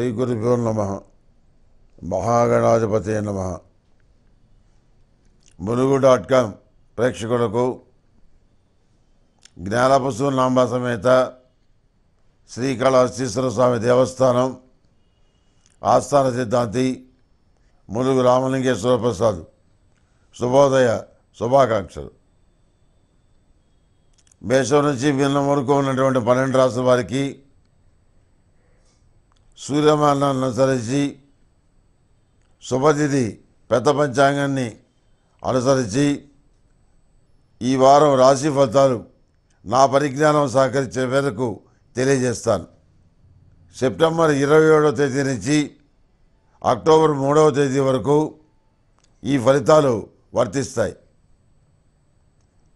శ్రీ గురుభ్యో నమ మహాగణాధిపతి నమ ములుగు డాట్ కామ్ ప్రేక్షకులకు జ్ఞానపశు నామ సమేత శ్రీకాళహస్తీశ్వర స్వామి దేవస్థానం ఆస్థాన సిద్ధాంతి ములుగు రామలింగేశ్వర ప్రసాద్ శుభోదయ శుభాకాంక్షలు మేషం నుంచి భిన్నం వరకు ఉన్నటువంటి పన్నెండు రాష్ట్ర వారికి సూర్యమానాన్ని అనుసరించి శుభతిథి పెద్ద పంచాంగాన్ని అనుసరించి ఈ వారం రాశి ఫలితాలు నా పరిజ్ఞానం సహకరించే మేరకు తెలియజేస్తాను సెప్టెంబర్ ఇరవై ఏడవ తేదీ నుంచి అక్టోబర్ మూడవ తేదీ వరకు ఈ ఫలితాలు వర్తిస్తాయి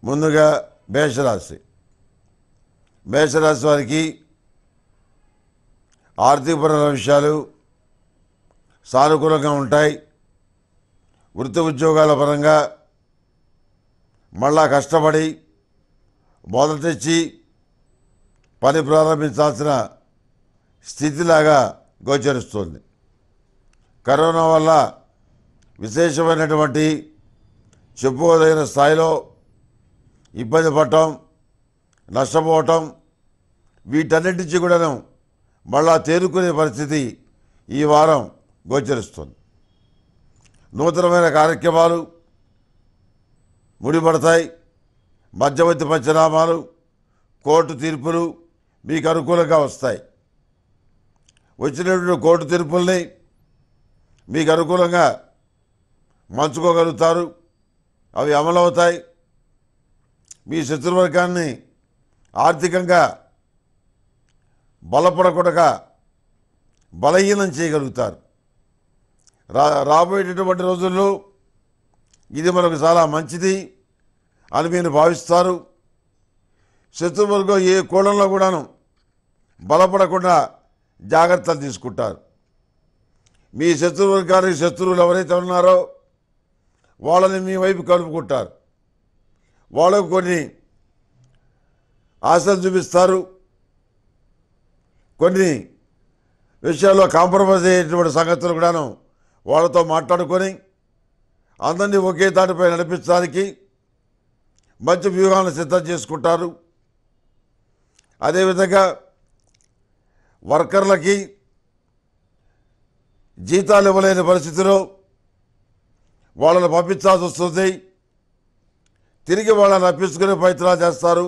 ముందుగా మేషరాశి మేషరాశి వారికి ఆర్థికపరమైన విషయాలు సానుకూలంగా ఉంటాయి వృత్తి ఉద్యోగాల పరంగా మళ్ళా కష్టపడి మొదటిచ్చి పని ప్రారంభించాల్సిన స్థితిలాగా గోచరిస్తుంది కరోనా వల్ల విశేషమైనటువంటి చెప్పుకోదగిన స్థాయిలో ఇబ్బంది పడటం నష్టపోవటం వీటన్నిటి నుంచి కూడాను మళ్ళా తేరుకునే పరిస్థితి ఈ వారం గోచరిస్తుంది నూతనమైన కార్యక్రమాలు ముడిపడతాయి మధ్యవర్తి పంచనామాలు కోర్టు తీర్పులు మీకు అనుకూలంగా వస్తాయి వచ్చినటువంటి కోర్టు తీర్పుల్ని మీకు అనుకూలంగా మంచుకోగలుగుతారు అవి అమలవుతాయి మీ శత్రువర్గాన్ని ఆర్థికంగా బలపడకుండా బలహీనం చేయగలుగుతారు రా రాబోయేటటువంటి రోజుల్లో ఇది మనకు చాలా మంచిది అని మీరు భావిస్తారు శత్రువర్గం ఏ కోణంలో కూడాను బలపడకుండా జాగ్రత్తలు తీసుకుంటారు మీ శత్రువర్గానికి శత్రువులు ఎవరైతే ఉన్నారో వాళ్ళని మీ వైపు కలుపుకుంటారు వాళ్ళకు కొన్ని ఆశలు చూపిస్తారు కొన్ని విషయాల్లో కాంప్రమైజ్ అయ్యేటువంటి సంగతులు కూడాను వాళ్ళతో మాట్లాడుకొని అందరినీ ఒకే దాటిపై నడిపించడానికి మంచి వ్యూహాలను సిద్ధం చేసుకుంటారు అదేవిధంగా వర్కర్లకి జీతాలు ఇవ్వలేని పరిస్థితిలో వాళ్ళని పంపించాల్సి వస్తుంది తిరిగి వాళ్ళని రప్పించుకునే ప్రయత్నాలు చేస్తారు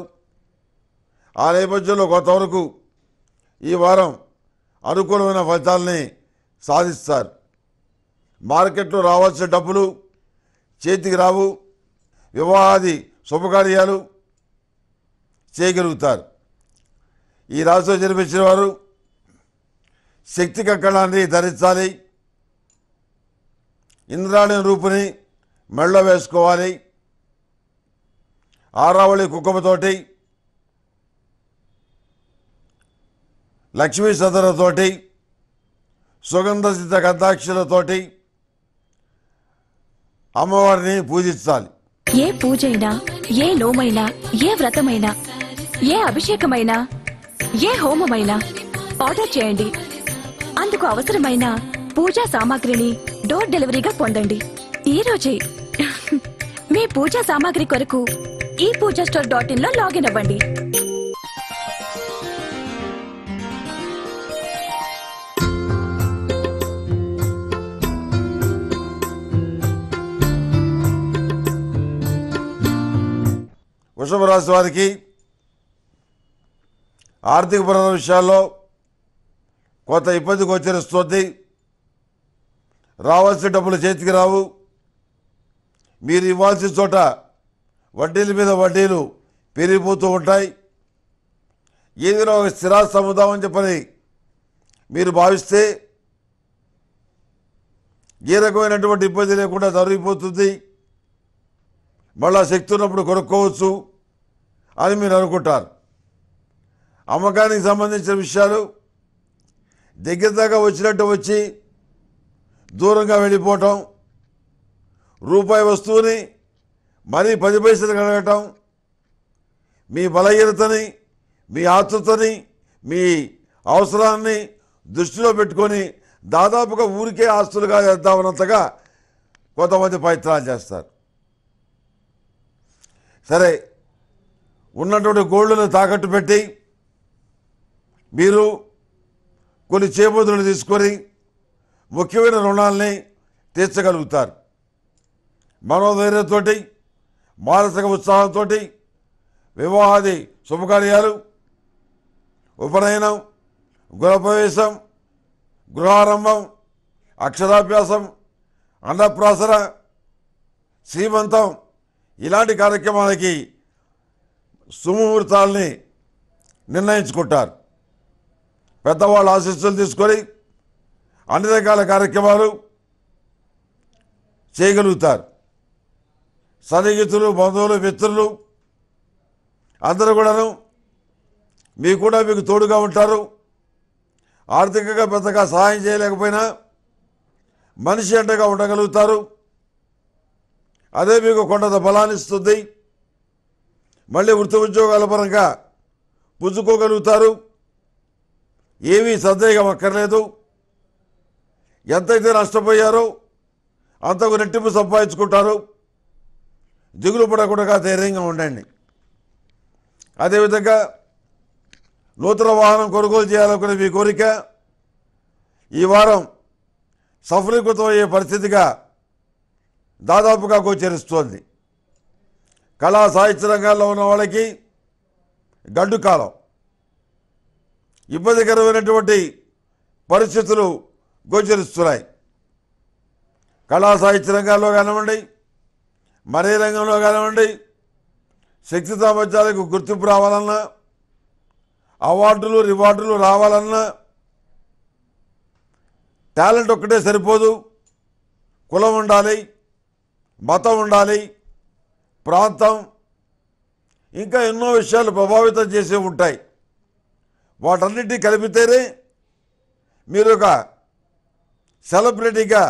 ఆ నేపథ్యంలో కొంతవరకు ఈ వారం అనుకూలమైన ఫలితాలని సాధిస్తారు మార్కెట్లో రావాల్సిన డబ్బులు చేతికి రావు వివాహాది శుభకార్యాలు చేయగలుగుతారు ఈ రాశిలో జన్మించిన వారు శక్తి కక్కడాన్ని ధరించాలి ఇంద్రాణి రూపుని మెళ్ళ వేసుకోవాలి ఆరావళి కుక్కమతోటి లక్ష్మీ సదరతోటి సుగంధ సిద్ధ గద్దాక్షులతోటి అమ్మవారిని పూజించాలి ఏ పూజైనా ఏ లోమైనా ఏ వ్రతమైనా ఏ అభిషేకమైనా ఏ హోమమైనా ఆర్డర్ చేయండి అందుకు అవసరమైన పూజా సామాగ్రిని డోర్ డెలివరీగా పొందండి ఈ రోజే మీ పూజా సామాగ్రి కొరకు ఈ పూజా స్టోర్ డాట్ ఇన్ లో లాగిన్ అవ్వండి వృషభ రాశి వారికి ఆర్థికపరమైన విషయాల్లో కొంత ఇబ్బంది గోచరిస్తుంది రావాల్సిన డబ్బులు చేతికి రావు మీరు ఇవ్వాల్సిన చోట వడ్డీల మీద వడ్డీలు పెరిగిపోతూ ఉంటాయి ఏదైనా ఒక స్థిరా సముదాయం చెప్పని మీరు భావిస్తే ఏ రకమైనటువంటి ఇబ్బంది లేకుండా జరిగిపోతుంది మళ్ళీ శక్తి ఉన్నప్పుడు కొనుక్కోవచ్చు అని మీరు అనుకుంటారు అమ్మకానికి సంబంధించిన విషయాలు దగ్గర దాకా వచ్చినట్టు వచ్చి దూరంగా వెళ్ళిపోవటం రూపాయి వస్తువుని మరీ పది పైసలు కలగటం మీ బలహీనతని మీ ఆతృతని మీ అవసరాన్ని దృష్టిలో పెట్టుకొని దాదాపుగా ఊరికే ఆస్తులుగా చేద్దామన్నంతగా కొంతమంది ప్రయత్నాలు చేస్తారు సరే ఉన్నటువంటి గోల్డ్ను తాకట్టు పెట్టి మీరు కొన్ని చేబూతులను తీసుకొని ముఖ్యమైన రుణాలని తీర్చగలుగుతారు మనోధైర్యంతో మానసిక ఉత్సాహంతో వివాహాది శుభకార్యాలు ఉపనయనం గృహప్రవేశం గృహారంభం అక్షరాభ్యాసం అన్నప్రాసన శ్రీమంతం ఇలాంటి కార్యక్రమాలకి సుముహూర్తాలని నిర్ణయించుకుంటారు పెద్దవాళ్ళ ఆశీస్సులు తీసుకొని అన్ని రకాల కార్యక్రమాలు చేయగలుగుతారు సన్నిహితులు బంధువులు మిత్రులు అందరూ కూడాను మీకు కూడా మీకు తోడుగా ఉంటారు ఆర్థికంగా పెద్దగా సహాయం చేయలేకపోయినా మనిషి అండగా ఉండగలుగుతారు అదే మీకు కొండంత బలాన్నిస్తుంది మళ్ళీ వృత్తి ఉద్యోగాల పరంగా పుంజుకోగలుగుతారు ఏమీ సందేహం అక్కర్లేదు ఎంతైతే నష్టపోయారో అంతకు రెట్టింపు సంపాదించుకుంటారు దిగులు పడకుండా ధైర్యంగా ఉండండి అదేవిధంగా నూతన వాహనం కొనుగోలు చేయాలనుకునే మీ కోరిక ఈ వారం సఫలీకృతమయ్యే పరిస్థితిగా దాదాపుగా గోచరిస్తోంది కళా సాహిత్య రంగాల్లో ఉన్న వాళ్ళకి గడ్డు కాలం ఇబ్బందికరమైనటువంటి పరిస్థితులు గోచరిస్తున్నాయి కళా సాహిత్య రంగాల్లో కానివ్వండి మరే రంగంలో కానివ్వండి శక్తి సామర్థ్యాలకు గుర్తింపు రావాలన్నా అవార్డులు రివార్డులు రావాలన్నా టాలెంట్ ఒక్కటే సరిపోదు కులం ఉండాలి మతం ఉండాలి ప్రాంతం ఇంకా ఎన్నో విషయాలు ప్రభావితం చేసే ఉంటాయి వాటన్నిటినీ కలిపితేనే మీరు ఒక సెలబ్రిటీగా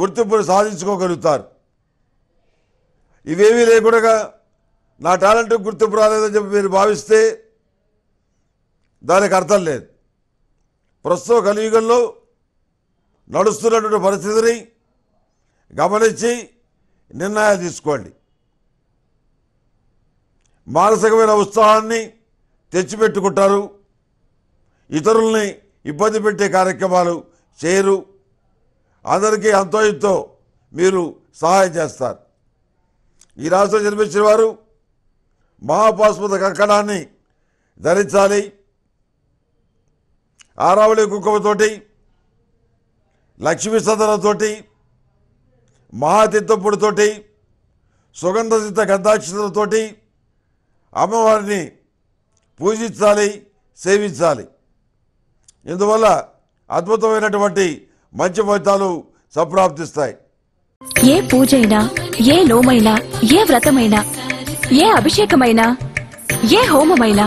గుర్తింపును సాధించుకోగలుగుతారు ఇవేమీ లేకుండా నా టాలెంట్ గుర్తింపు రాలేదని చెప్పి మీరు భావిస్తే దానికి అర్థం లేదు ప్రస్తుతం కలియుగంలో నడుస్తున్నటువంటి పరిస్థితిని గమనించి నిర్ణయాలు తీసుకోండి మానసికమైన ఉత్సాహాన్ని తెచ్చిపెట్టుకుంటారు ఇతరుల్ని ఇబ్బంది పెట్టే కార్యక్రమాలు చేయరు అందరికీ అంతో ఇంతో మీరు సహాయం చేస్తారు ఈ రాష్ట్రం జన్మించిన వారు మహాపాస్పద కంకణాన్ని ధరించాలి ఆరావళి కుంకుమతోటి లక్ష్మీ సదనంతో మహాతిత్తప్పుడుతోటి సుగంధసిద్ధ గంధాక్షతలతోటి అమ్మవారిని పూజించాలి సేవించాలి ఇందువల్ల అద్భుతమైనటువంటి మంచి ఫలితాలు సంప్రాప్తిస్తాయి ఏ పూజైనా ఏ లోమైనా ఏ వ్రతమైనా ఏ అభిషేకమైనా ఏ హోమమైనా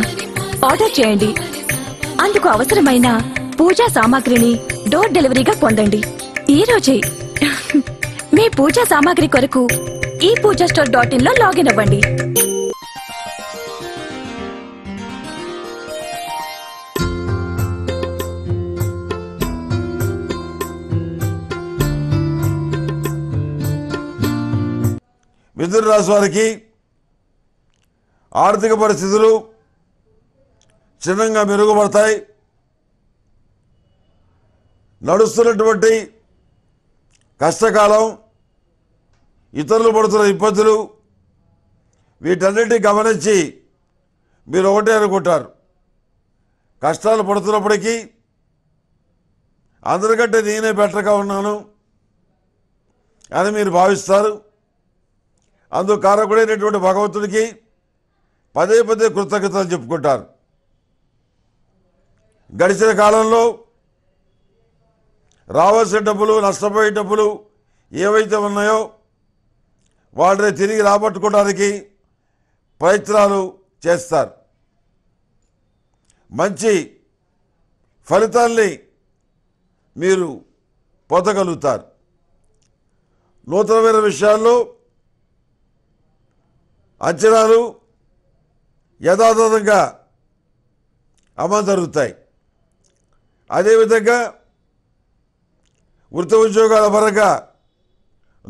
ఆర్డర్ చేయండి అందుకు అవసరమైన పూజా సామాగ్రిని డోర్ డెలివరీగా పొందండి ఈ రోజే మీ పూజా సామాగ్రి కొరకు ఈ పూజా స్టోర్ డాట్ ఇన్ లో లాగిన్ అవ్వండి మిథున రాశి వారికి ఆర్థిక పరిస్థితులు చిన్నంగా మెరుగుపడతాయి నడుస్తున్నటువంటి కష్టకాలం ఇతరులు పడుతున్న ఇబ్బందులు వీటన్నిటిని గమనించి మీరు ఒకటే అనుకుంటారు కష్టాలు పడుతున్నప్పటికీ అందరికంటే నేనే బెటర్గా ఉన్నాను అని మీరు భావిస్తారు అందుకారకుడైనటువంటి కారకుడైనటువంటి భగవంతుడికి పదే పదే కృతజ్ఞతలు చెప్పుకుంటారు గడిచిన కాలంలో రావాల్సిన డబ్బులు నష్టపోయే డబ్బులు ఏవైతే ఉన్నాయో వాళ్ళని తిరిగి రాబట్టుకోవడానికి ప్రయత్నాలు చేస్తారు మంచి ఫలితాల్ని మీరు పొందగలుగుతారు నూతనమైన విషయాల్లో అంచనాలు యథాతథంగా అమలు జరుగుతాయి అదేవిధంగా వృత్తి ఉద్యోగాల పరంగా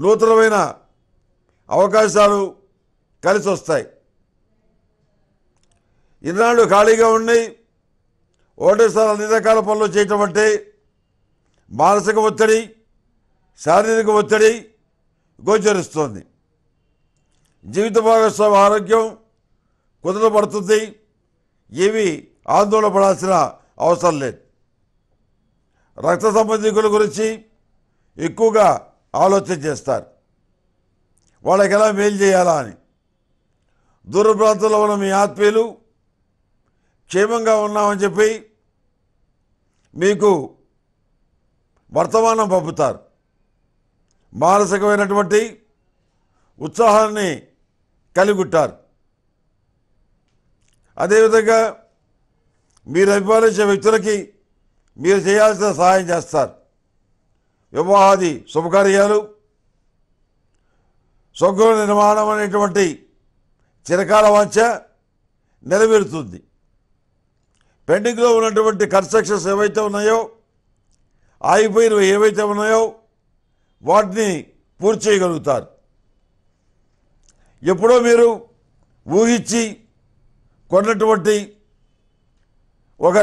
నూతనమైన అవకాశాలు కలిసి వస్తాయి ఇన్నాళ్ళు ఖాళీగా ఉండి ఓటేసారి అన్ని రకాల పనులు చేయటం అంటే మానసిక ఒత్తిడి శారీరక ఒత్తిడి గోచరిస్తుంది జీవిత భాగస్వామి ఆరోగ్యం కుదరపడుతుంది ఏవి ఆందోళనపడాల్సిన అవసరం లేదు రక్త సంబంధికుల గురించి ఎక్కువగా ఆలోచన చేస్తారు వాళ్ళకి ఎలా మేలు చేయాలా అని దూరప్రాంతంలో ఉన్న మీ ఆత్మీయులు క్షేమంగా ఉన్నామని చెప్పి మీకు వర్తమానం పంపుతారు మానసికమైనటువంటి ఉత్సాహాన్ని కలిగుట్టారు అదేవిధంగా మీరు అభిమానించే వ్యక్తులకి మీరు చేయాల్సిన సహాయం చేస్తారు వివాహాది శుభకార్యాలు స్వగృహ నిర్మాణం అనేటువంటి చిరకాల వంచ నెరవేరుతుంది పెండింగ్లో ఉన్నటువంటి కన్స్ట్రక్షన్స్ ఏవైతే ఉన్నాయో ఆగిపోయినవి ఏవైతే ఉన్నాయో వాటిని పూర్తి చేయగలుగుతారు ఎప్పుడో మీరు ఊహించి కొన్నటువంటి ఒక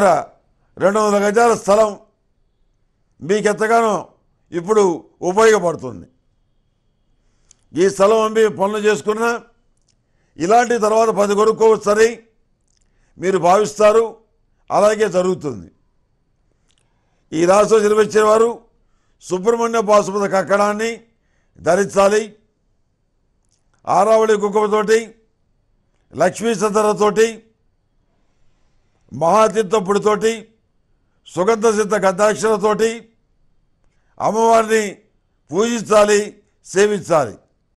రెండు వందల గజాల స్థలం మీకెత్తగానో ఇప్పుడు ఉపయోగపడుతుంది ఈ స్థలం అమ్మి పనులు చేసుకున్నా ఇలాంటి తర్వాత పది కొనుక్కోవచ్చని మీరు భావిస్తారు అలాగే జరుగుతుంది ఈ రాష్ట్రం నిర్వహించిన వారు సుబ్రహ్మణ్య పాశుపత కక్కడాన్ని ధరించాలి ఆరావళి కుక్కమతోటి లక్ష్మీ సంతరతోటి మహాతీర్థపుడితోటి సుగంధ సిద్ధ గద్దాక్షరతోటి అమ్మవారిని పూజించాలి సేవించాలి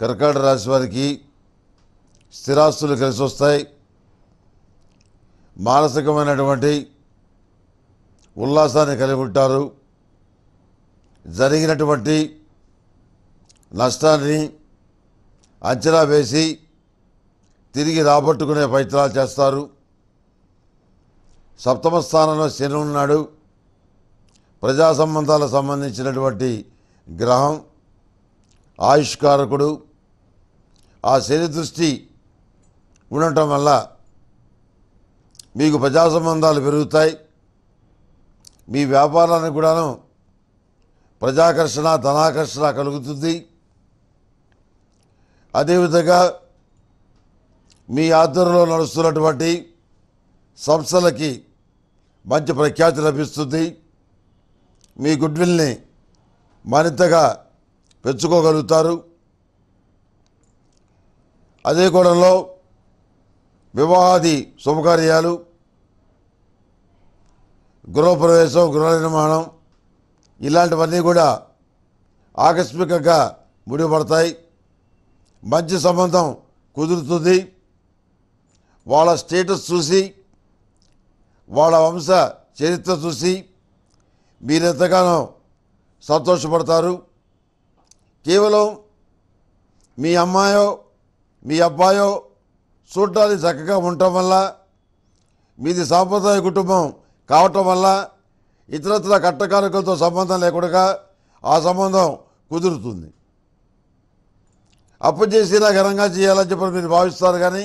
కర్కాటక రాశి వారికి స్థిరాస్తులు కలిసి వస్తాయి మానసికమైనటువంటి ఉల్లాసాన్ని కలిగి ఉంటారు జరిగినటువంటి నష్టాన్ని అంచనా వేసి తిరిగి రాబట్టుకునే ప్రయత్నాలు చేస్తారు సప్తమ స్థానంలో శని ఉన్నాడు ప్రజా సంబంధాలకు సంబంధించినటువంటి గ్రహం ఆయుష్కారకుడు ఆ శని దృష్టి ఉండటం వల్ల మీకు ప్రజా సంబంధాలు పెరుగుతాయి మీ వ్యాపారానికి కూడాను ప్రజాకర్షణ ధనాకర్షణ కలుగుతుంది అదేవిధంగా మీ ఆధ్వర్యంలో నడుస్తున్నటువంటి సంస్థలకి మంచి ప్రఖ్యాతి లభిస్తుంది మీ గుడ్విల్ని మరింతగా పెంచుకోగలుగుతారు అదే కోణంలో వివాహాది శుభకార్యాలు గృహప్రవేశం గృహ నిర్మాణం ఇలాంటివన్నీ కూడా ఆకస్మికంగా ముడిపడతాయి మంచి సంబంధం కుదురుతుంది వాళ్ళ స్టేటస్ చూసి వాళ్ళ వంశ చరిత్ర చూసి మీరెంతగానో సంతోషపడతారు కేవలం మీ అమ్మాయో మీ అబ్బాయో చూడటానికి చక్కగా ఉండటం వల్ల మీది సాంప్రదాయ కుటుంబం కావటం వల్ల ఇతరత్ర కట్టకారకులతో సంబంధం లేకుండా ఆ సంబంధం కుదురుతుంది అప్పు చేసేలా ఘనంగా చేయాలని చెప్పి మీరు భావిస్తారు కానీ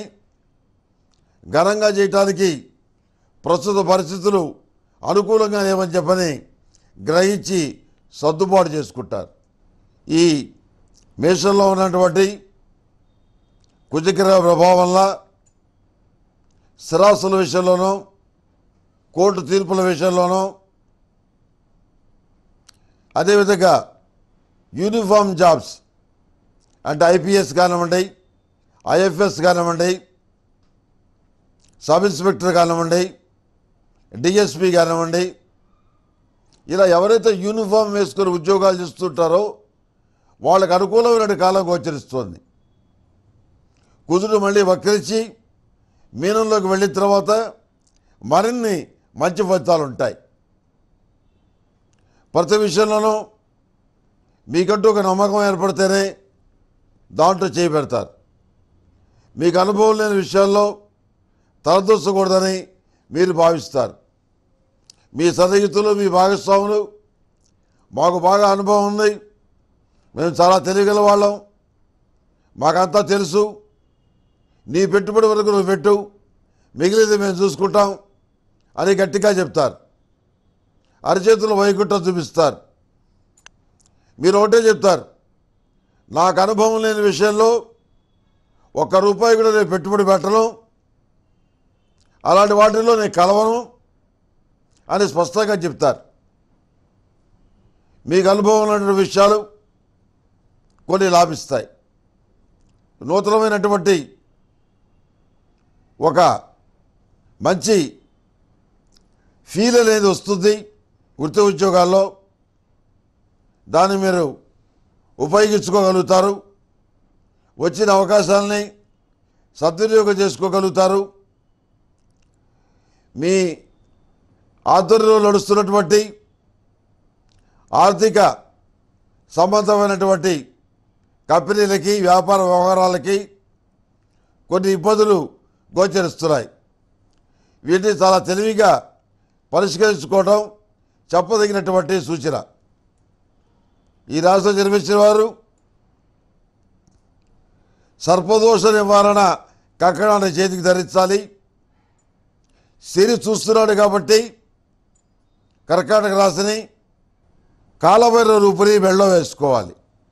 ఘనంగా చేయటానికి ప్రస్తుత పరిస్థితులు అనుకూలంగా లేవని చెప్పని గ్రహించి సర్దుబాటు చేసుకుంటారు ఈ మేషంలో ఉన్నటువంటి కుజగ్రహ ప్రభావంలో స్థిరాస్తుల విషయంలోనూ కోర్టు తీర్పుల విషయంలోనూ అదేవిధంగా యూనిఫామ్ జాబ్స్ అంటే ఐపీఎస్ కానివ్వండి ఐఎఫ్ఎస్ కానివ్వండి సబ్ ఇన్స్పెక్టర్ కానివ్వండి డిఎస్పి కానివ్వండి ఇలా ఎవరైతే యూనిఫామ్ వేసుకొని ఉద్యోగాలు చేస్తుంటారో వాళ్ళకు అనుకూలమైన కాలం గోచరిస్తోంది కుజుడు మళ్ళీ వక్రించి మీనంలోకి వెళ్ళిన తర్వాత మరిన్ని మంచి ఫలితాలు ఉంటాయి ప్రతి విషయంలోనూ మీకంటూ ఒక నమ్మకం ఏర్పడితేనే దాంట్లో చేపెడతారు మీకు అనుభవం లేని విషయాల్లో తలదూసకూడదని మీరు భావిస్తారు మీ సన్నిహితులు మీ భాగస్వాములు మాకు బాగా అనుభవం ఉంది మేము చాలా తెలియగల వాళ్ళం మాకంతా తెలుసు నీ పెట్టుబడి వరకు నువ్వు పెట్టు మిగిలింది మేము చూసుకుంటాం అని గట్టిగా చెప్తారు అరిచేతులు వైకుంఠం చూపిస్తారు మీరు ఒకటే చెప్తారు నాకు అనుభవం లేని విషయంలో ఒక్క రూపాయి కూడా నేను పెట్టుబడి పెట్టను అలాంటి వాటిల్లో నేను కలవను అని స్పష్టంగా చెప్తారు మీకు అనుభవం ఉన్నటువంటి విషయాలు కొన్ని లాభిస్తాయి నూతనమైనటువంటి ఒక మంచి ఫీల్ అనేది వస్తుంది వృత్తి ఉద్యోగాల్లో దాన్ని మీరు ఉపయోగించుకోగలుగుతారు వచ్చిన అవకాశాలని సద్వినియోగం చేసుకోగలుగుతారు మీ ఆధ్వర్యంలో నడుస్తున్నటువంటి ఆర్థిక సంబంధమైనటువంటి కంపెనీలకి వ్యాపార వ్యవహారాలకి కొన్ని ఇబ్బందులు గోచరిస్తున్నాయి వీటిని చాలా తెలివిగా పరిష్కరించుకోవడం చెప్పదగినటువంటి సూచన ఈ రాష్ట్రం జన్మించిన వారు సర్పదోష నివారణ కక్కడాన్ని చేతికి ధరించాలి సిరి చూస్తున్నాడు కాబట్టి కర్కాటక రాశిని కాలభైర రూపుని మెళ్ళ వేసుకోవాలి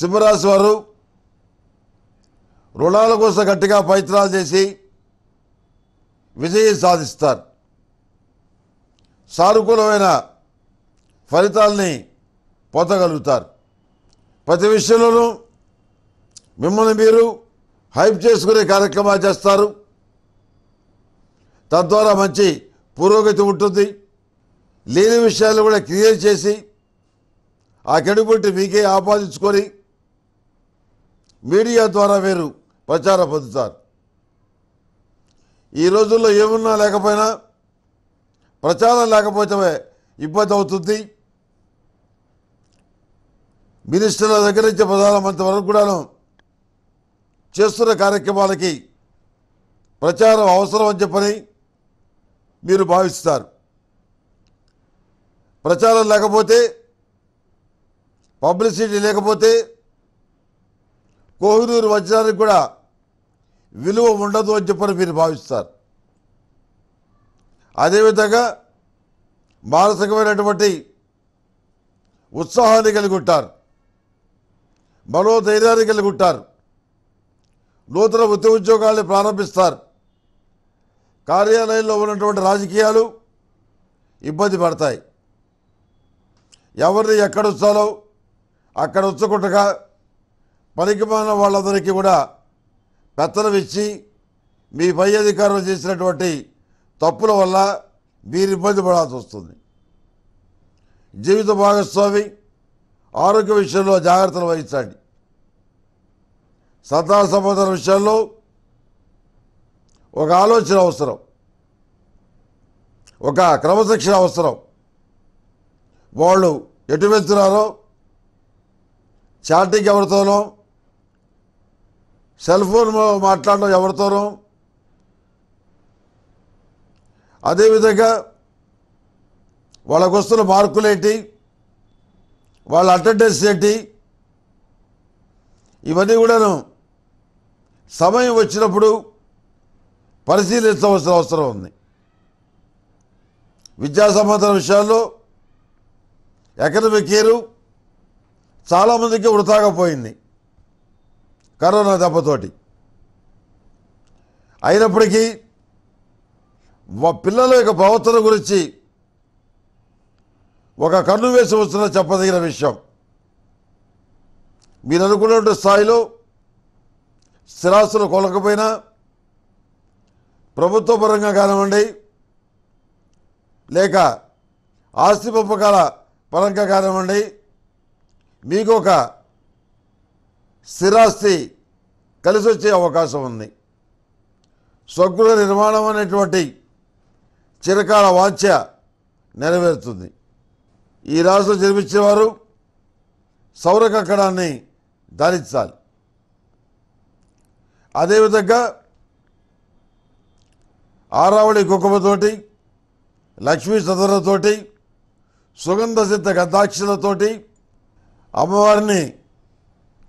సింహరాశి వారు రుణాల కోసం గట్టిగా ప్రయత్నాలు చేసి విజయం సాధిస్తారు సానుకూలమైన ఫలితాల్ని పొందగలుగుతారు ప్రతి విషయంలోనూ మిమ్మల్ని మీరు హైప్ చేసుకునే కార్యక్రమాలు చేస్తారు తద్వారా మంచి పురోగతి ఉంటుంది లేని విషయాలు కూడా క్లియర్ చేసి ఆ గడుపుట్టి మీకే ఆపాదించుకొని మీడియా ద్వారా వేరు ప్రచారం పొందుతారు ఈ రోజుల్లో ఏమున్నా లేకపోయినా ప్రచారం లేకపోతే ఇబ్బంది అవుతుంది మినిస్టర్ల దగ్గర నుంచి ప్రధానమంత్రి వరకు కూడాను చేస్తున్న కార్యక్రమాలకి ప్రచారం అవసరం అని చెప్పని మీరు భావిస్తారు ప్రచారం లేకపోతే పబ్లిసిటీ లేకపోతే కోహినూరు వజ్రానికి కూడా విలువ ఉండదు అని చెప్పని మీరు భావిస్తారు అదేవిధంగా మానసికమైనటువంటి ఉత్సాహాన్ని కలిగి ఉంటారు మనోధైర్యాన్ని కలిగి ఉంటారు నూతన వృత్తి ఉద్యోగాల్ని ప్రారంభిస్తారు కార్యాలయంలో ఉన్నటువంటి రాజకీయాలు ఇబ్బంది పడతాయి ఎవరిని ఎక్కడ ఎక్కడుంచాలో అక్కడ ఉంచకుండగా పనికిమాన వాళ్ళందరికీ కూడా పెత్తనం ఇచ్చి మీ పై అధికారులు చేసినటువంటి తప్పుల వల్ల మీరు ఇబ్బంది పడాల్సి వస్తుంది జీవిత భాగస్వామి ఆరోగ్య విషయంలో జాగ్రత్తలు వహించండి సంతాన సంబంధాల విషయంలో ఒక ఆలోచన అవసరం ఒక క్రమశిక్షణ అవసరం వాళ్ళు ఎటు వెళ్తున్నారో చాటింగ్ ఎవరితోనో సెల్ ఫోన్ మాట్లాడడం ఎవరితోనూ అదేవిధంగా వాళ్ళకు వస్తున్న మార్కులేంటి వాళ్ళ అటెండెన్స్ ఏంటి ఇవన్నీ కూడాను సమయం వచ్చినప్పుడు పరిశీలించవలసిన అవసరం ఉంది విద్యా సంబంధం విషయాల్లో ఎకనమిక్ ఇయర్ చాలామందికి వృధాగా పోయింది కరోనా దెబ్బతోటి అయినప్పటికీ పిల్లల యొక్క ప్రవర్తన గురించి ఒక కన్ను వేసి వచ్చిన చెప్పదగిన విషయం మీరు అనుకున్నటువంటి స్థాయిలో స్థిరాస్తులు కొలకపోయినా ప్రభుత్వ పరంగా కానివ్వండి లేక ఆస్తి పంపకాల పరంగా కానివ్వండి మీకు ఒక స్థిరాస్తి కలిసి వచ్చే అవకాశం ఉంది స్వగృహ నిర్మాణం అనేటువంటి చిరకాల వాంఛ నెరవేరుతుంది ఈ రాశిలో జన్మించేవారు సౌర కక్కడాన్ని ధరించాలి అదేవిధంగా ఆరావళి కుకుమతోటి లక్ష్మీ చదువులతోటి సుగంధ సిద్ధ గద్దాక్షలతోటి అమ్మవారిని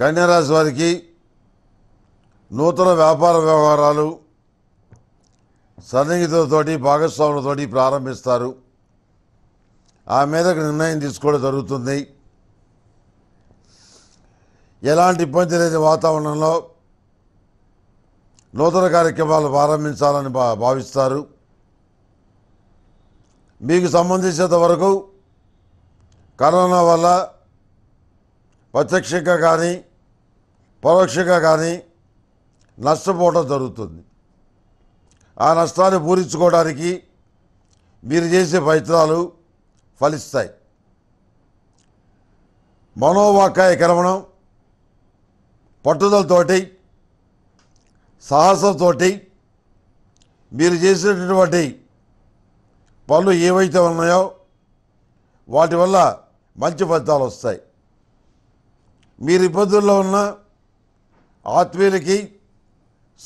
కన్యారాశి వారికి నూతన వ్యాపార వ్యవహారాలు సన్నిహితులతోటి భాగస్వాములతోటి ప్రారంభిస్తారు ఆ మేరకు నిర్ణయం తీసుకోవడం జరుగుతుంది ఎలాంటి ఇబ్బంది లేని వాతావరణంలో నూతన కార్యక్రమాలు ప్రారంభించాలని భావిస్తారు మీకు సంబంధించినంత వరకు కరోనా వల్ల ప్రత్యక్షంగా కానీ పరోక్షంగా కానీ నష్టపోవడం జరుగుతుంది ఆ నష్టాన్ని పూరించుకోవడానికి మీరు చేసే ప్రయత్నాలు ఫలిస్తాయి మనోవాకాయ క్రమణం పట్టుదలతోటి సాహసంతో మీరు చేసినటువంటి పనులు ఏవైతే ఉన్నాయో వాటి వల్ల మంచి ఫలితాలు వస్తాయి మీరు ఇబ్బందుల్లో ఉన్నా ఆత్మీయులకి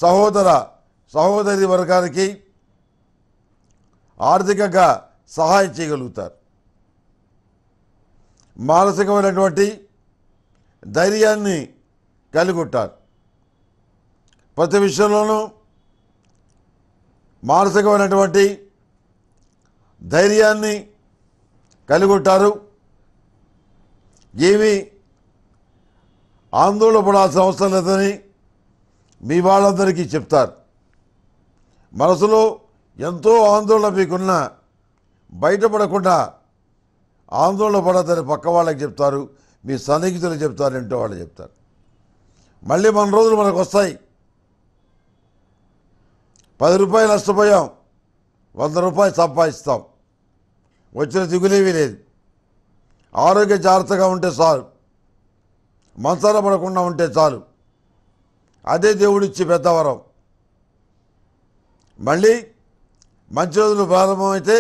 సహోదర సహోదరి వర్గానికి ఆర్థికంగా సహాయం చేయగలుగుతారు మానసికమైనటువంటి ధైర్యాన్ని కలిగొట్టారు ప్రతి విషయంలోనూ మానసికమైనటువంటి ధైర్యాన్ని కలిగొట్టారు ఏమీ ఆందోళన అవసరం లేదని మీ వాళ్ళందరికీ చెప్తారు మనసులో ఎంతో ఆందోళన మీకున్నా బయటపడకుండా ఆందోళన పడద్దని పక్క వాళ్ళకి చెప్తారు మీ సన్నిహితులు చెప్తారు ఇంటో వాళ్ళు చెప్తారు మళ్ళీ మన రోజులు మనకు వస్తాయి పది రూపాయలు నష్టపోయాం వంద రూపాయలు సంపాదిస్తాం వచ్చిన దిగులేమీ లేదు ఆరోగ్య జాగ్రత్తగా ఉంటే సారు మంచాన పడకుండా ఉంటే చాలు అదే దేవుడిచ్చి పెద్దవరం మళ్ళీ మంచి రోజులు ప్రారంభమైతే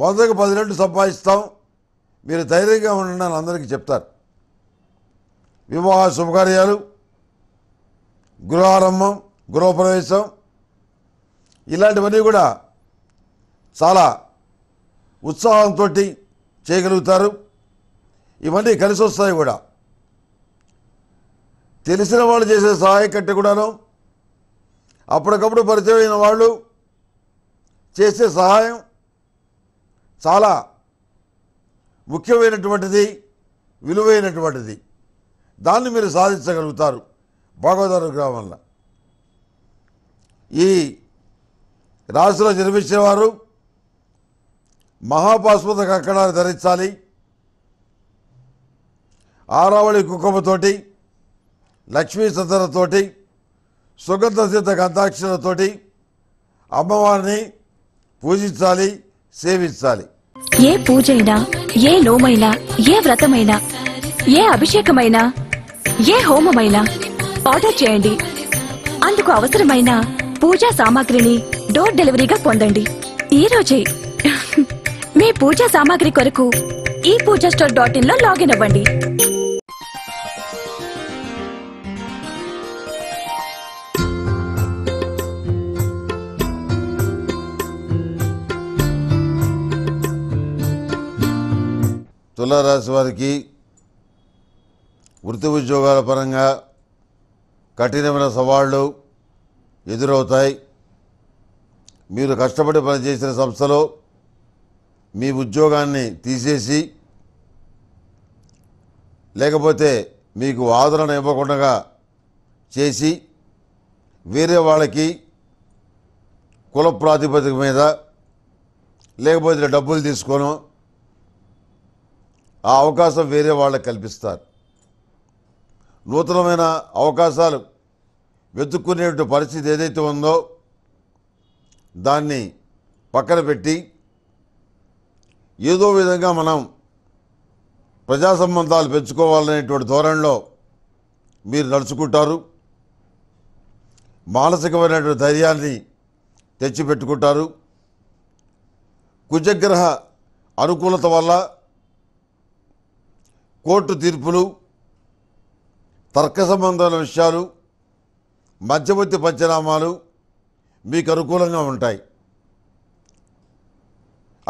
మొదటికి పది రెండు సంపాదిస్తాం మీరు ధైర్యంగా ఉండండి అని అందరికీ చెప్తారు వివాహ శుభకార్యాలు గృహారంభం గృహప్రవేశం ఇలాంటివన్నీ కూడా చాలా ఉత్సాహంతో చేయగలుగుతారు ఇవన్నీ కలిసి వస్తాయి కూడా తెలిసిన వాళ్ళు చేసే సహాయం కట్టి కూడాను అప్పటికప్పుడు పరిచయం అయిన వాళ్ళు చేసే సహాయం చాలా ముఖ్యమైనటువంటిది విలువైనటువంటిది దాన్ని మీరు సాధించగలుగుతారు భాగవతారు గ్రామంలో ఈ రాశిలో జన్మించేవారు మహాపాశ్వత కక్కడాన్ని ధరించాలి ఆరావళి కుంకుమతోటి లక్ష్మీ సతరతోటి సుగంధ సిద్ధ గంధాక్షరతోటి అమ్మవారిని పూజించాలి సేవించాలి ఏ అయినా ఏ లోమైనా ఏ వ్రతమైనా ఏ అభిషేకమైనా ఏ హోమమైనా ఆర్డర్ చేయండి అందుకు అవసరమైన పూజా సామాగ్రిని డోర్ డెలివరీగా పొందండి ఈ రోజే మీ పూజా సామాగ్రి కొరకు ఈ పూజా స్టోర్ డాట్ ఇన్ లో లాగిన్ అవ్వండి తులారాశి వారికి వృత్తి ఉద్యోగాల పరంగా కఠినమైన సవాళ్ళు ఎదురవుతాయి మీరు కష్టపడి పనిచేసిన సంస్థలో మీ ఉద్యోగాన్ని తీసేసి లేకపోతే మీకు ఆదరణ ఇవ్వకుండా చేసి వేరే వాళ్ళకి కుల ప్రాతిపదిక మీద లేకపోతే డబ్బులు తీసుకోను ఆ అవకాశం వేరే వాళ్ళకి కల్పిస్తారు నూతనమైన అవకాశాలు వెతుక్కునేటువంటి పరిస్థితి ఏదైతే ఉందో దాన్ని పక్కన పెట్టి ఏదో విధంగా మనం ప్రజా సంబంధాలు పెంచుకోవాలనేటువంటి ధోరణిలో మీరు నడుచుకుంటారు మానసికమైనటువంటి ధైర్యాన్ని తెచ్చిపెట్టుకుంటారు కుజగ్రహ అనుకూలత వల్ల కోర్టు తీర్పులు తర్క సంబంధాల విషయాలు మధ్యవర్తి పంచనామాలు మీకు అనుకూలంగా ఉంటాయి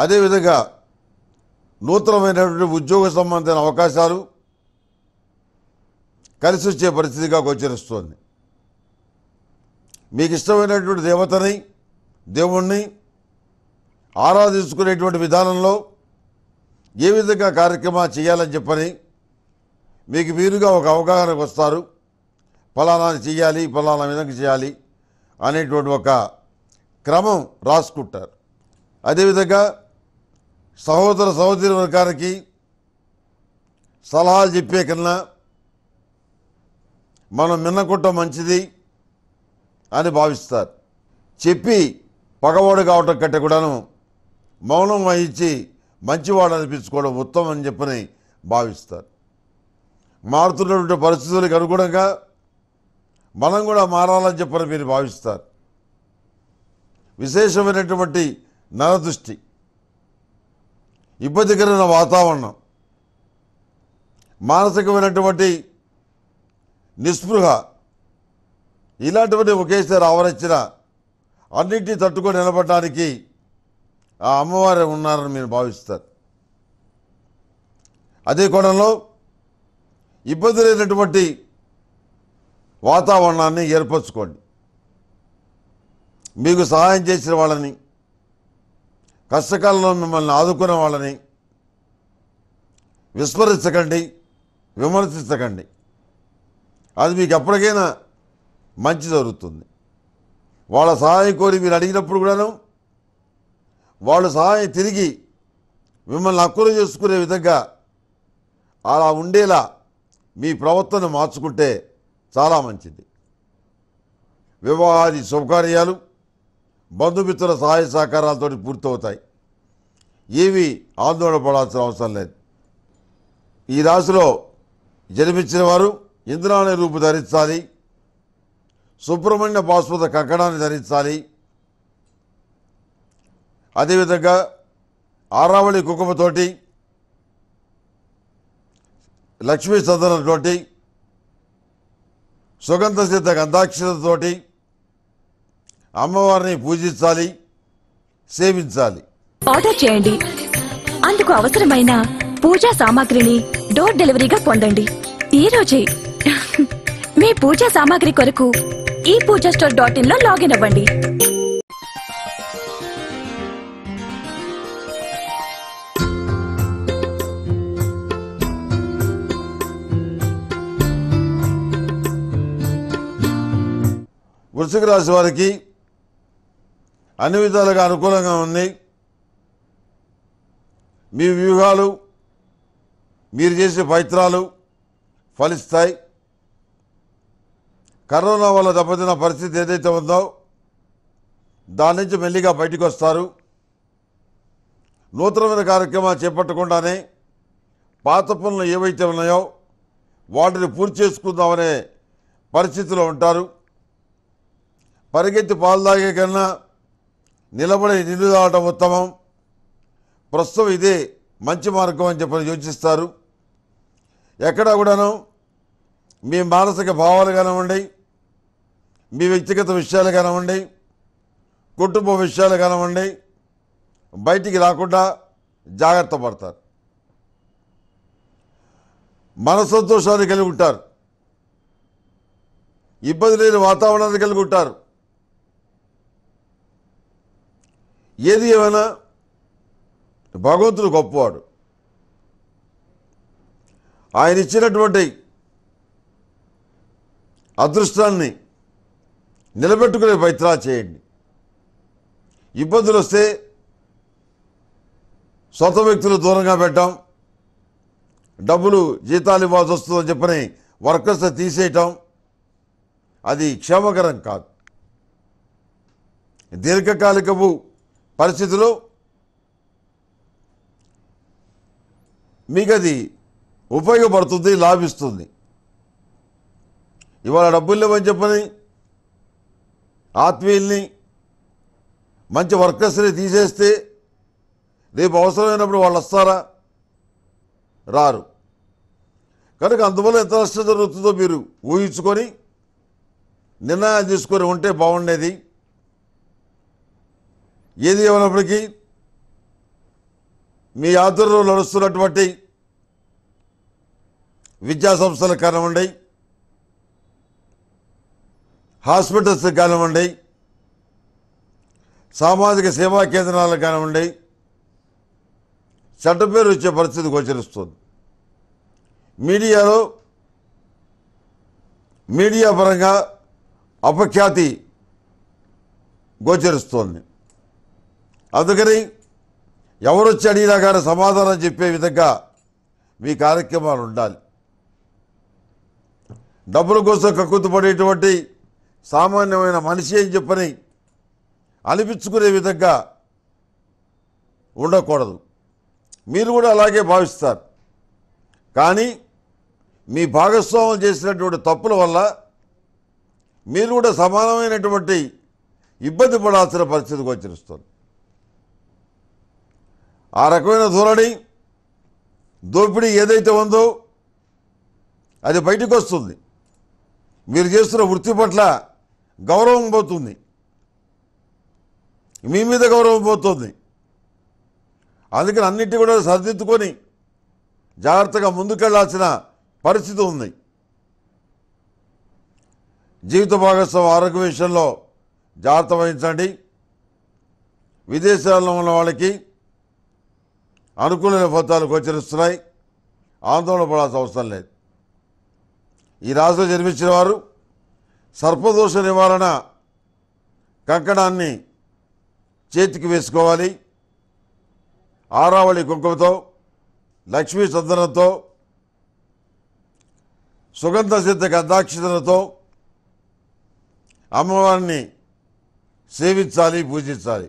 అదేవిధంగా నూతనమైనటువంటి ఉద్యోగ సంబంధమైన అవకాశాలు కలిసి వచ్చే పరిస్థితిగా గోచరిస్తోంది మీకు ఇష్టమైనటువంటి దేవతని దేవుణ్ణి ఆరాధించుకునేటువంటి విధానంలో ఏ విధంగా కార్యక్రమాలు చేయాలని చెప్పని మీకు మీరుగా ఒక అవగాహనకు వస్తారు ఫలానా చేయాలి ఫలానా విధంగా చేయాలి అనేటువంటి ఒక క్రమం రాసుకుంటారు అదేవిధంగా సహోదర సహోదరి వర్గానికి సలహాలు చెప్పే కన్నా మనం మిన్నకుంటాం మంచిది అని భావిస్తారు చెప్పి పగవాడు కావటం కంటే కూడాను మౌనం వహించి మంచివాడు అనిపించుకోవడం ఉత్తమం అని చెప్పని భావిస్తారు మారుతున్నటువంటి పరిస్థితులకు అనుగుణంగా మనం కూడా మారాలని చెప్పని మీరు భావిస్తారు విశేషమైనటువంటి నరదృష్టి ఇబ్బందికరమైన వాతావరణం మానసికమైనటువంటి నిస్పృహ ఇలాంటివన్నీ ఒకేసారి ఆవరించిన అన్నింటినీ తట్టుకొని నిలబడడానికి ఆ అమ్మవారు ఉన్నారని మీరు భావిస్తారు అదే కోణంలో ఇబ్బంది లేనటువంటి వాతావరణాన్ని ఏర్పరచుకోండి మీకు సహాయం చేసిన వాళ్ళని కష్టకాలంలో మిమ్మల్ని ఆదుకునే వాళ్ళని విస్మరించకండి విమర్శించకండి అది మీకు ఎప్పటికైనా మంచి జరుగుతుంది వాళ్ళ సహాయం కోరి మీరు అడిగినప్పుడు కూడాను వాళ్ళు సహాయం తిరిగి మిమ్మల్ని హక్కులు చేసుకునే విధంగా అలా ఉండేలా మీ ప్రవర్తన మార్చుకుంటే చాలా మంచిది వివాహాది శుభకార్యాలు బంధుమిత్రుల సహాయ సహకారాలతో పూర్తవుతాయి ఏవి ఆందోళన పడాల్సిన అవసరం లేదు ఈ రాశిలో జన్మించిన వారు ఇంద్రాణి రూపు ధరించాలి సుబ్రహ్మణ్య బాస్మత కంకణాన్ని ధరించాలి అదేవిధంగా ఆరావళి కుంకుమతోటి లక్ష్మీ చందనంతోటి సుగంధ సిద్ధ గంధాక్షరతోటి అమ్మవారిని పూజించాలి సేవించాలి ఆర్డర్ చేయండి అందుకు అవసరమైన పూజా సామాగ్రిని డోర్ డెలివరీగా పొందండి ఈ రోజే మీ పూజా సామాగ్రి కొరకు ఈ పూజా స్టోర్ డాట్ ఇన్ లో లాగిన్ అవ్వండి వృశ్చిక రాశి వారికి అన్ని విధాలుగా అనుకూలంగా ఉంది మీ వ్యూహాలు మీరు చేసే పైత్రాలు ఫలిస్తాయి కరోనా వల్ల దెబ్బతిన్న పరిస్థితి ఏదైతే ఉందో దాని నుంచి మెల్లిగా బయటకు వస్తారు నూతనమైన కార్యక్రమాలు చేపట్టకుండానే పాత పనులు ఏవైతే ఉన్నాయో వాటిని పూర్తి చేసుకుందామనే పరిస్థితిలో ఉంటారు పరిగెత్తి పాలు తాగే కన్నా నిలబడి నీళ్లు తాగటం ఉత్తమం ప్రస్తుతం ఇదే మంచి మార్గం అని చెప్పని యోచిస్తారు ఎక్కడా కూడాను మీ మానసిక భావాలు కానివ్వండి మీ వ్యక్తిగత విషయాలు కానివ్వండి కుటుంబ విషయాలు కానివ్వండి బయటికి రాకుండా జాగ్రత్త పడతారు మన సంతోషాన్ని కలిగి ఉంటారు ఇబ్బంది లేని వాతావరణాన్ని కలిగి ఉంటారు ఏది ఏమైనా భగవంతుడు గొప్పవాడు ఆయన ఇచ్చినటువంటి అదృష్టాన్ని నిలబెట్టుకునే ప్రయత్నా చేయండి ఇబ్బందులు వస్తే సొంత వ్యక్తులు దూరంగా పెట్టాం డబ్బులు జీతాలు ఇవ్వాల్సి వస్తుందని చెప్పని వర్కర్స్ తీసేయటం అది క్షేమకరం కాదు దీర్ఘకాలికపు పరిస్థితులు మీకు అది ఉపయోగపడుతుంది లాభిస్తుంది ఇవాళ డబ్బులు లేవని చెప్పని ఆత్మీయుల్ని మంచి వర్కర్స్ని తీసేస్తే రేపు అవసరమైనప్పుడు వాళ్ళు వస్తారా రారు కనుక అందువల్ల ఎంత నష్టం జరుగుతుందో మీరు ఊహించుకొని నిర్ణయం తీసుకొని ఉంటే బాగుండేది ఏది ఏమైనప్పటికీ మీ ఆధ్వర్యంలో నడుస్తున్నటువంటి విద్యా సంస్థలకు కానివ్వండి హాస్పిటల్స్ కానివ్వండి సామాజిక సేవా కేంద్రాలకు కానివ్వండి చట్ట పేరు వచ్చే పరిస్థితి గోచరిస్తుంది మీడియాలో మీడియా పరంగా అపఖ్యాతి గోచరిస్తోంది అందుకని ఎవరొచ్చి అడిగినా కానీ సమాధానం చెప్పే విధంగా మీ కార్యక్రమాలు ఉండాలి డబ్బుల కోసం కక్కుతుపడేటువంటి సామాన్యమైన మనిషి అని చెప్పని అనిపించుకునే విధంగా ఉండకూడదు మీరు కూడా అలాగే భావిస్తారు కానీ మీ భాగస్వామం చేసినటువంటి తప్పుల వల్ల మీరు కూడా సమానమైనటువంటి ఇబ్బంది పడాల్సిన పరిస్థితి గోచరిస్తుంది ఆ రకమైన ధోరణి దోపిడీ ఏదైతే ఉందో అది బయటకు వస్తుంది మీరు చేస్తున్న వృత్తి పట్ల గౌరవం పోతుంది మీ మీద గౌరవం పోతుంది అందుకని అన్నిటి కూడా సరిదిద్దుకొని జాగ్రత్తగా ముందుకెళ్లాల్సిన పరిస్థితి ఉంది జీవిత భాగస్వామి ఆరోగ్య విషయంలో జాగ్రత్త వహించండి విదేశాల్లో ఉన్న వాళ్ళకి అనుకున్న ఫలితాలు గోచరిస్తున్నాయి ఆందోళన పడాల్సిన అవసరం లేదు ఈ రాశిలో జన్మించిన వారు సర్పదోష నివారణ కంకణాన్ని చేతికి వేసుకోవాలి ఆరావళి కుంకుమతో లక్ష్మీ చందనంతో సుగంధ సిద్ధ గంధాక్షతలతో అమ్మవారిని సేవించాలి పూజించాలి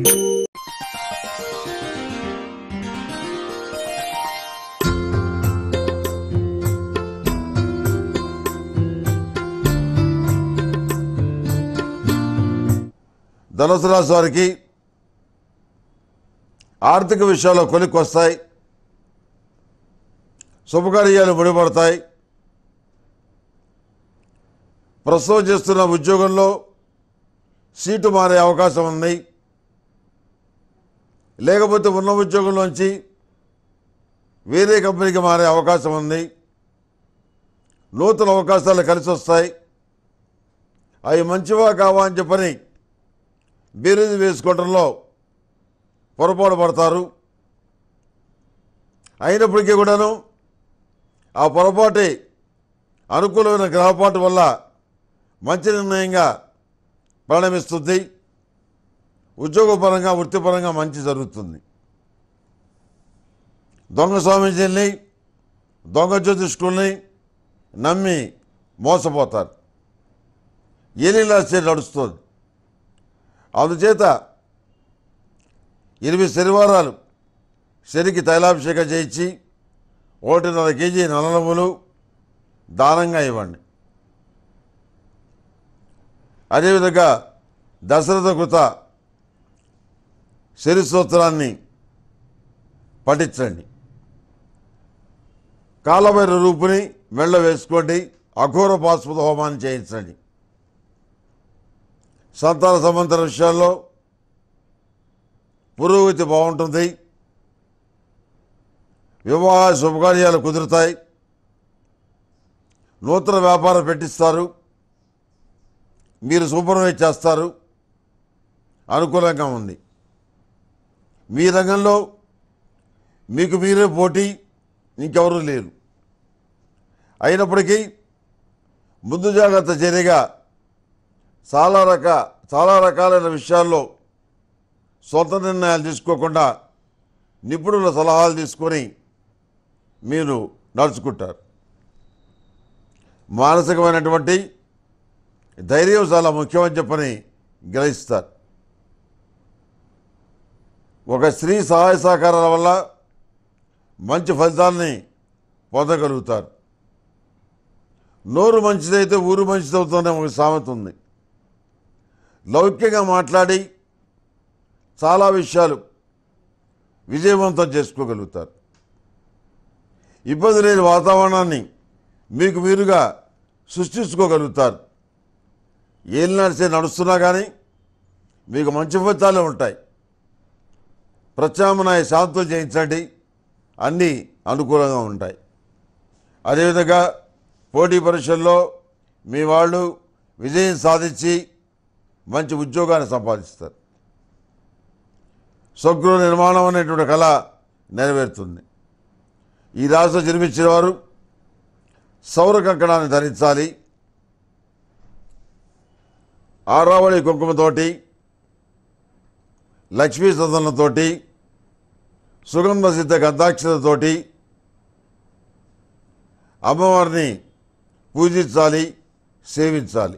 ధనుసు రాశి వారికి ఆర్థిక విషయాల్లో కొలిక్కి వస్తాయి శుభకార్యాలు ముడిపడతాయి ప్రస్తుతం చేస్తున్న ఉద్యోగంలో సీటు మారే అవకాశం ఉంది లేకపోతే ఉన్న ఉద్యోగంలోంచి వేరే కంపెనీకి మారే అవకాశం ఉంది నూతన అవకాశాలు కలిసి వస్తాయి అవి మంచివా కావా అని చెప్పని బేరీజు వేసుకోవడంలో పొరపాటు పడతారు అయినప్పటికీ కూడాను ఆ పొరపాటే అనుకూలమైన గ్రహపాటు వల్ల మంచి నిర్ణయంగా పరిణమిస్తుంది ఉద్యోగపరంగా వృత్తిపరంగా మంచి జరుగుతుంది దొంగ స్వామీజీల్ని దొంగ జ్యోతిష్కుల్ని నమ్మి మోసపోతారు ఏలీలా చేతి నడుస్తుంది అందుచేత ఇరవై శనివారాలు శనికి తైలాభిషేకం చేయించి ఒకటిన్నర కేజీ నలనములు దానంగా ఇవ్వండి అదేవిధంగా దశరథ కృత శని స్తోత్రాన్ని పఠించండి కాలభైర రూపుని మెళ్ళ వేసుకోండి అఘోర పాశ్వత హోమాన్ని చేయించండి సంతాన సంబంధ విషయాల్లో పురోగతి బాగుంటుంది వివాహ శుభకార్యాలు కుదురుతాయి నూతన వ్యాపారం పెట్టిస్తారు మీరు సూపర్వైజ్ చేస్తారు అనుకూలంగా ఉంది మీ రంగంలో మీకు మీరే పోటీ ఇంకెవరూ లేరు అయినప్పటికీ ముందు జాగ్రత్త చర్యగా చాలా రక చాలా రకాలైన విషయాల్లో సొంత నిర్ణయాలు తీసుకోకుండా నిపుణుల సలహాలు తీసుకొని మీరు నడుచుకుంటారు మానసికమైనటువంటి ధైర్యం చాలా ముఖ్యమని చెప్పని గ్రహిస్తారు ఒక స్త్రీ సహాయ సహకారాల వల్ల మంచి ఫలితాన్ని పొందగలుగుతారు నోరు మంచిదైతే ఊరు మంచిదవుతుందనే ఒక సామెత ఉంది లౌక్యంగా మాట్లాడి చాలా విషయాలు విజయవంతం చేసుకోగలుగుతారు ఇబ్బంది లేని వాతావరణాన్ని మీకు మీరుగా సృష్టించుకోగలుగుతారు ఏం నడిచే నడుస్తున్నా కానీ మీకు మంచి ఫలితాలే ఉంటాయి ప్రత్యామ్నాయ శాంతం చేయించండి అన్నీ అనుకూలంగా ఉంటాయి అదేవిధంగా పోటీ పరీక్షల్లో మీ వాళ్ళు విజయం సాధించి మంచి ఉద్యోగాన్ని సంపాదిస్తారు స్వగృహ నిర్మాణం అనేటువంటి కళ నెరవేరుతుంది ఈ రాష్ట్రం జన్మించిన వారు సౌర కంకణాన్ని ధరించాలి ఆరావళి కుంకుమతోటి లక్ష్మీ సదనతోటి సుగంధ సిద్ధ గద్దాక్షతతోటి అమ్మవారిని పూజించాలి సేవించాలి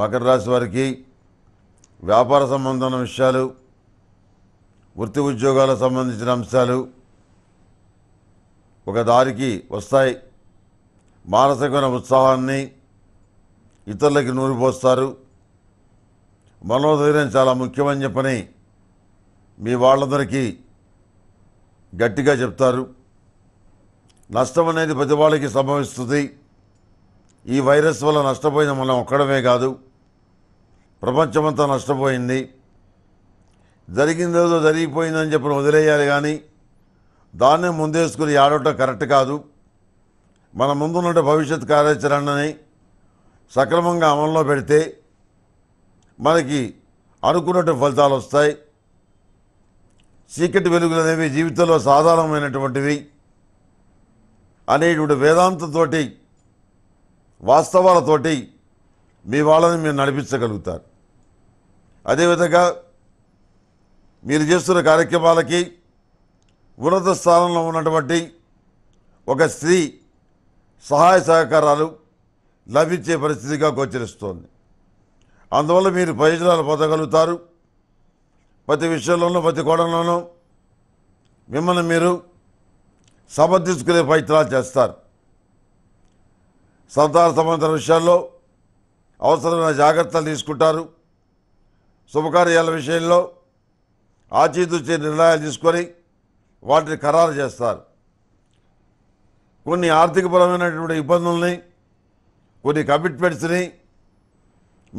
మకర రాశి వారికి వ్యాపార సంబంధమైన విషయాలు వృత్తి ఉద్యోగాలకు సంబంధించిన అంశాలు ఒక దారికి వస్తాయి మానసికమైన ఉత్సాహాన్ని ఇతరులకి నూరిపోస్తారు మనోధైర్యం చాలా ముఖ్యమని చెప్పని మీ వాళ్ళందరికీ గట్టిగా చెప్తారు నష్టం అనేది ప్రతి వాళ్ళకి సంభవిస్తుంది ఈ వైరస్ వల్ల నష్టపోయిన మనం ఒక్కడమే కాదు ప్రపంచమంతా నష్టపోయింది జరిగిందేదో జరిగిపోయిందని చెప్పిన వదిలేయాలి కానీ దాన్నే ముందేసుకుని ఆడటం కరెక్ట్ కాదు మన ముందున్నట్టు భవిష్యత్ కార్యాచరణని సక్రమంగా అమల్లో పెడితే మనకి అనుకున్నట్టు ఫలితాలు వస్తాయి చీకటి వెలుగులు అనేవి జీవితంలో సాధారణమైనటువంటివి అనేటువంటి వేదాంతతోటి వాస్తవాలతోటి మీ వాళ్ళని మీరు నడిపించగలుగుతారు అదేవిధంగా మీరు చేస్తున్న కార్యక్రమాలకి ఉన్నత స్థానంలో ఉన్నటువంటి ఒక స్త్రీ సహాయ సహకారాలు లభించే పరిస్థితిగా గోచరిస్తోంది అందువల్ల మీరు ప్రయోజనాలు పొందగలుగుతారు ప్రతి విషయంలోనూ ప్రతి కోణంలోనూ మిమ్మల్ని మీరు సమర్థించుకునే ప్రయత్నాలు చేస్తారు సంతాన సంబంధ విషయాల్లో అవసరమైన జాగ్రత్తలు తీసుకుంటారు శుభకార్యాల విషయంలో ఆచితూచి నిర్ణయాలు తీసుకొని వాటిని ఖరారు చేస్తారు కొన్ని ఆర్థికపరమైనటువంటి ఇబ్బందుల్ని కొన్ని కమిట్మెంట్స్ని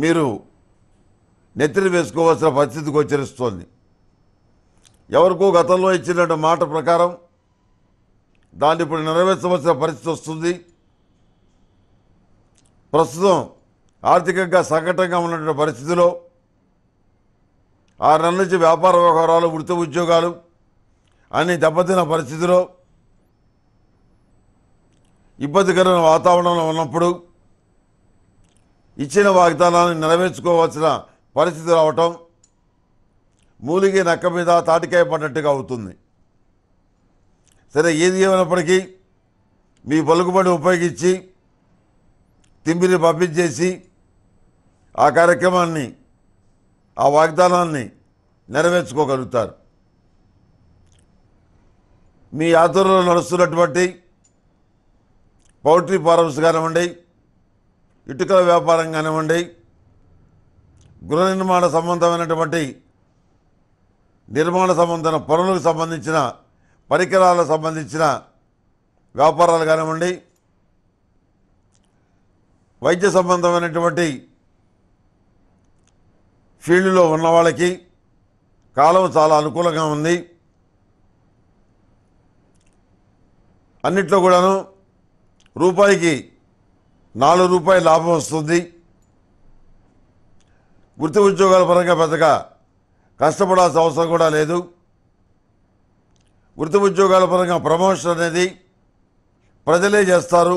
మీరు నెత్తిన వేసుకోవాల్సిన పరిస్థితి గోచరిస్తోంది ఎవరికో గతంలో ఇచ్చినటువంటి మాట ప్రకారం దాన్ని ఇప్పుడు నెరవేర్చవలసిన పరిస్థితి వస్తుంది ప్రస్తుతం ఆర్థికంగా సంకటంగా ఉన్నటువంటి పరిస్థితిలో ఆరు నెలల నుంచి వ్యాపార వ్యవహారాలు వృత్తి ఉద్యోగాలు అన్ని దెబ్బతిన్న పరిస్థితిలో ఇబ్బందికరమైన వాతావరణంలో ఉన్నప్పుడు ఇచ్చిన వాగ్దానాన్ని నెరవేర్చుకోవాల్సిన పరిస్థితి రావటం మూలిగి నక్క మీద తాటికాయ పడినట్టుగా అవుతుంది సరే ఏది ఏమైనప్పటికీ మీ పలుకుబడి ఉపయోగించి తిమ్మిరి పంపించేసి ఆ కార్యక్రమాన్ని ఆ వాగ్దానాన్ని నెరవేర్చుకోగలుగుతారు మీ ఆధ్వర్యంలో నడుస్తున్నటువంటి పౌల్ట్రీ ఫారమ్స్ కానివ్వండి ఇటుకల వ్యాపారం కానివ్వండి గృహ నిర్మాణ సంబంధమైనటువంటి నిర్మాణ సంబంధమైన పనులకు సంబంధించిన పరికరాలకు సంబంధించిన వ్యాపారాలు కానివ్వండి వైద్య సంబంధమైనటువంటి ఫీల్డ్లో ఉన్న వాళ్ళకి కాలం చాలా అనుకూలంగా ఉంది అన్నిట్లో కూడాను రూపాయికి నాలుగు రూపాయలు లాభం వస్తుంది వృత్తి ఉద్యోగాల పరంగా పెద్దగా కష్టపడాల్సిన అవసరం కూడా లేదు వృత్తి ఉద్యోగాల పరంగా ప్రమోషన్ అనేది ప్రజలే చేస్తారు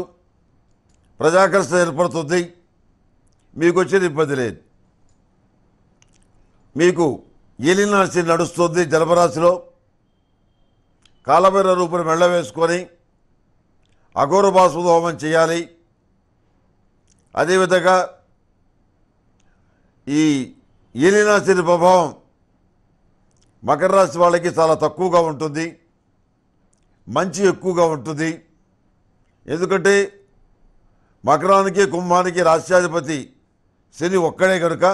ప్రజాకర్షణ ఏర్పడుతుంది మీకు వచ్చిన ఇబ్బంది లేదు మీకు ఏలినాశి నడుస్తుంది జలపరాశిలో కాలభైర రూపుని వెళ్ళవేసుకొని అఘోర బాసుడు హోమం చేయాలి అదేవిధంగా ఈ ఏలినాశిని ప్రభావం మకర రాశి వాళ్ళకి చాలా తక్కువగా ఉంటుంది మంచి ఎక్కువగా ఉంటుంది ఎందుకంటే మకరానికి కుంభానికి రాష్ట్రాధిపతి శని ఒక్కడే కనుక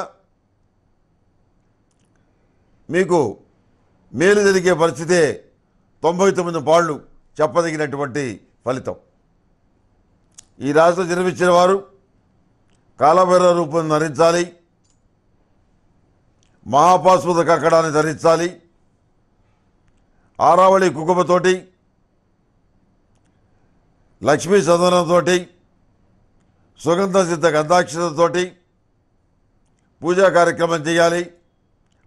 మీకు మేలు జరిగే పరిస్థితే తొంభై తొమ్మిది పాళ్ళు చెప్పదగినటువంటి ఫలితం ఈ రాశిలో జన్మించిన వారు కాలభైర రూపం ధరించాలి మహాపాశ్వత కక్కడాన్ని ధరించాలి ఆరావళి కుకుమతోటి లక్ష్మీ చందనంతో సుగంధ సిద్ధ గంధాక్షతతోటి పూజా కార్యక్రమం చేయాలి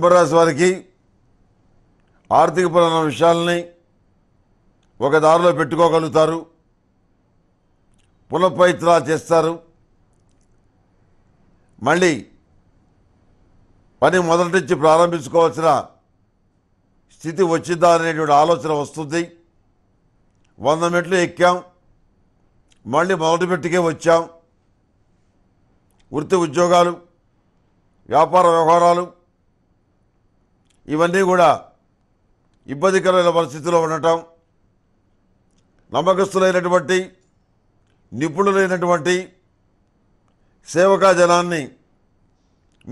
కుంభరాశి వారికి ఆర్థికపరమైన విషయాలని ఒక దారిలో పెట్టుకోగలుగుతారు పునఃపవిత్ర చేస్తారు మళ్ళీ పని మొదటి నుంచి ప్రారంభించుకోవాల్సిన స్థితి వచ్చిందా అనేటువంటి ఆలోచన వస్తుంది వంద మెట్లు ఎక్కాం మళ్ళీ మొదటి మెట్టుకే వచ్చాం వృత్తి ఉద్యోగాలు వ్యాపార వ్యవహారాలు ఇవన్నీ కూడా ఇబ్బందికరమైన పరిస్థితిలో ఉండటం నమ్మకస్తులైనటువంటి నిపుణులైనటువంటి సేవకా జనాన్ని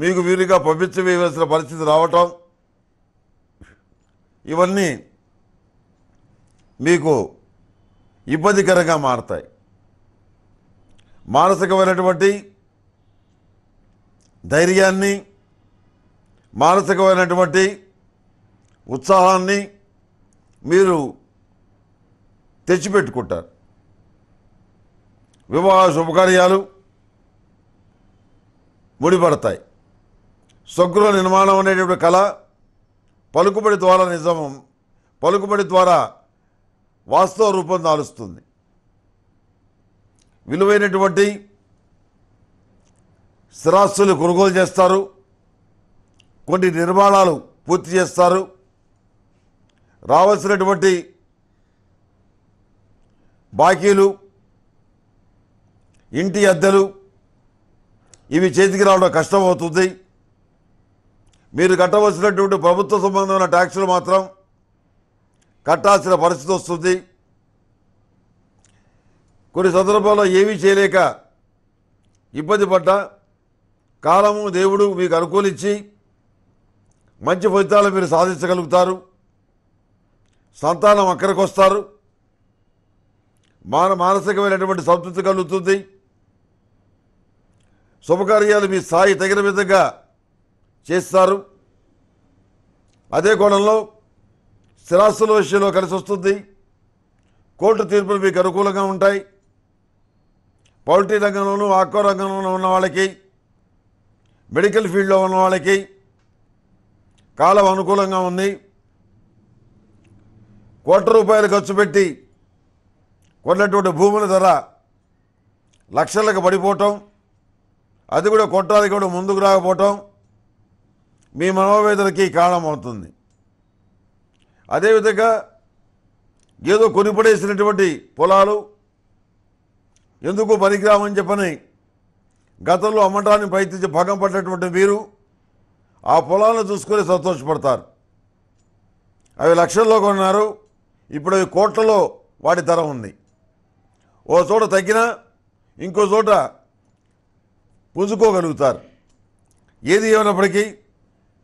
మీకు వీలుగా పంపించవేయవలసిన పరిస్థితి రావటం ఇవన్నీ మీకు ఇబ్బందికరంగా మారతాయి మానసికమైనటువంటి ధైర్యాన్ని మానసికమైనటువంటి ఉత్సాహాన్ని మీరు తెచ్చిపెట్టుకుంటారు వివాహ శుభకార్యాలు ముడిపడతాయి సగ్గుల నిర్మాణం అనేటువంటి కళ పలుకుబడి ద్వారా నిజం పలుకుబడి ద్వారా వాస్తవ రూపం దాలుస్తుంది విలువైనటువంటి స్థిరాస్తులు కొనుగోలు చేస్తారు కొన్ని నిర్మాణాలు పూర్తి చేస్తారు రావాల్సినటువంటి బాకీలు ఇంటి అద్దెలు ఇవి చేతికి రావడం కష్టం అవుతుంది మీరు కట్టవలసినటువంటి ప్రభుత్వ సంబంధమైన ట్యాక్సులు మాత్రం కట్టాల్సిన పరిస్థితి వస్తుంది కొన్ని సందర్భాల్లో ఏమీ చేయలేక ఇబ్బంది పడ్డ కాలము దేవుడు మీకు అనుకూలించి మంచి ఫలితాలు మీరు సాధించగలుగుతారు సంతానం అక్కడికి వస్తారు మాన మానసికమైనటువంటి సంతృప్తి కలుగుతుంది శుభకార్యాలు మీ స్థాయి తగిన విధంగా చేస్తారు అదే కోణంలో స్థిరాస్తుల విషయంలో కలిసి వస్తుంది కోర్టు తీర్పులు మీకు అనుకూలంగా ఉంటాయి పౌల్ట్రీ రంగంలోనూ ఆక్వా రంగంలోనూ ఉన్న వాళ్ళకి మెడికల్ ఫీల్డ్లో ఉన్న వాళ్ళకి కాలం అనుకూలంగా ఉంది కోట్ల రూపాయలు ఖర్చు పెట్టి కొన్నటువంటి భూముల ధర లక్షలకు పడిపోవటం అది కూడా కొట్టాలి కూడా ముందుకు రాకపోవటం మీ మనోవేదనకి కారణమవుతుంది అదేవిధంగా ఏదో కొనిపడేసినటువంటి పొలాలు ఎందుకు పనికిరామని చెప్పని గతంలో అమ్మటానికి ప్రయత్నించి భాగం పడినటువంటి మీరు ఆ పొలాలను చూసుకొని సంతోషపడతారు అవి లక్షల్లో కొన్నారు ఇప్పుడు అవి కోట్లలో వాటి ధర ఉంది ఓ చోట తగ్గినా ఇంకో చోట పుంజుకోగలుగుతారు ఏది ఏమైనప్పటికీ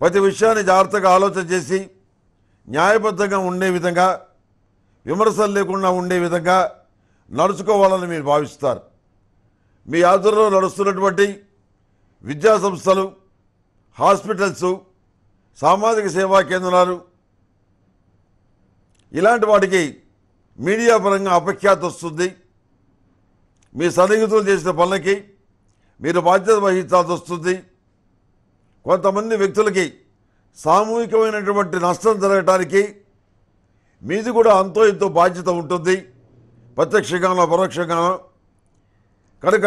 ప్రతి విషయాన్ని జాగ్రత్తగా ఆలోచన చేసి న్యాయబద్ధంగా ఉండే విధంగా విమర్శలు లేకుండా ఉండే విధంగా నడుచుకోవాలని మీరు భావిస్తారు మీ ఆధ్వర్యంలో నడుస్తున్నటువంటి విద్యాసంస్థలు హాస్పిటల్స్ సామాజిక సేవా కేంద్రాలు ఇలాంటి వాటికి మీడియా పరంగా అపఖ్యాత వస్తుంది మీ సన్నిహితులు చేసిన పనులకి మీరు బాధ్యత వహించాల్సి వస్తుంది కొంతమంది వ్యక్తులకి సామూహికమైనటువంటి నష్టం జరగటానికి మీది కూడా అంతో ఎంతో బాధ్యత ఉంటుంది ప్రత్యక్షంగానో పరోక్షంగానో కనుక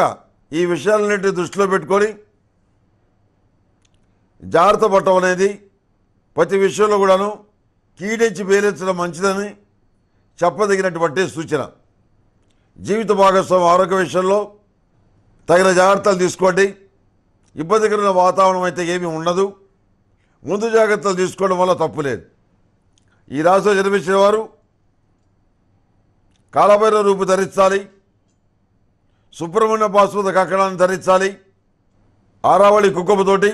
ఈ విషయాలన్నింటినీ దృష్టిలో పెట్టుకొని జాగ్రత్త పట్టడం అనేది ప్రతి విషయంలో కూడాను కీడించి వేలించడం మంచిదని చెప్పదగినటువంటి సూచన జీవిత భాగస్వామి ఆరోగ్య విషయంలో తగిన జాగ్రత్తలు తీసుకోండి ఇబ్బందికరమైన వాతావరణం అయితే ఏమీ ఉండదు ముందు జాగ్రత్తలు తీసుకోవడం వల్ల తప్పు లేదు ఈ రాశిలో జన్మించిన వారు కాలభైరవ రూపు ధరించాలి సుబ్రహ్మణ్య పాశ్వత కక్కడాన్ని ధరించాలి ఆరావళి కుక్కపుతోటి